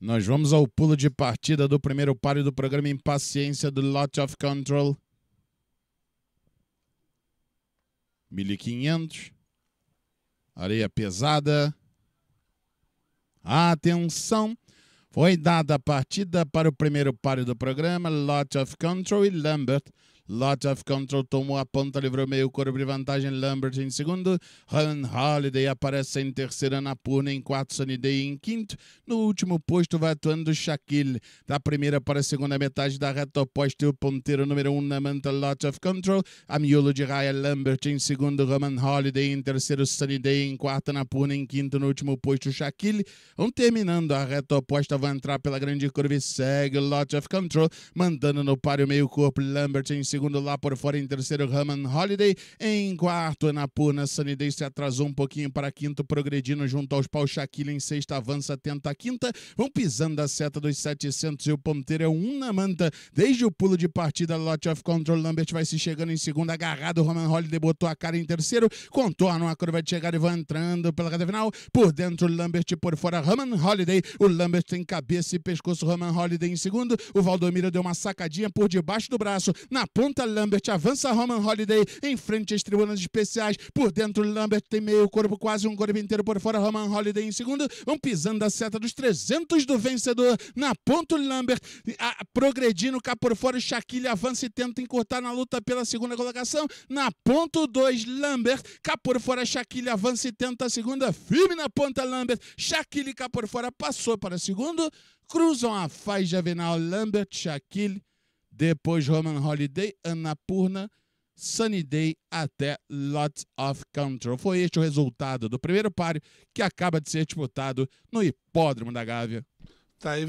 Nós vamos ao pulo de partida do primeiro páreo do programa Impaciência do Lot of Control. 1500. Areia pesada. Atenção! Foi dada a partida para o primeiro páreo do programa, Lot of Control e Lambert. Lot of Control tomou a ponta, livrou meio corpo de vantagem, Lambert em segundo. Han Holiday aparece em terceiro, Anapurna em quarto, Sunny Day em quinto. No último posto vai atuando Shaquille. Da primeira para a segunda metade da reta oposta, o ponteiro número um na manta, Lot of Control. A miolo de raia, Lambert em segundo, Roman Holiday em terceiro, Sunny Day em quarto, Anapurna em quinto. No último posto, Shaquille. Vão terminando a reta oposta, vai entrar pela grande curva e segue Lot of Control, mandando no páreo meio corpo Lambert em segundo lá por fora, em terceiro Raman Holiday, em quarto Anapurna Sunny se atrasou um pouquinho para quinto, progredindo junto aos paul Shaquille em sexta, avança, tenta a quinta, vão pisando a seta dos 700 e o ponteiro é um na manta, desde o pulo de partida Lot of Control, Lambert vai se chegando em segundo, agarrado Roman Holiday, botou a cara em terceiro, contorna a curva de chegada e vai entrando pela reta final, por dentro Lambert, por fora Roman Holiday, o Lambert tem cabeça e pescoço Roman Holiday em segundo. O Valdomiro deu uma sacadinha por debaixo do braço. Na ponta, Lambert avança Roman Holiday em frente às tribunas especiais. Por dentro, Lambert tem meio corpo, quase um corpo inteiro por fora. Roman Holiday em segundo. Vão pisando a seta dos 300 do vencedor. Na ponta, Lambert a, progredindo cá por fora. O Shaquille avança e tenta encurtar na luta pela segunda colocação. Na ponta, 2, Lambert. Cá por fora, Shaquille avança e tenta a segunda. Firme na ponta, Lambert. Shaquille cá por fora passou para segundo cruzam a faixa Javenal Lambert, Shaquille, depois Roman Holiday, Annapurna, Sunny Day até Lots of Control. Foi este o resultado do primeiro páreo que acaba de ser disputado no Hipódromo da Gávea. Tá aí,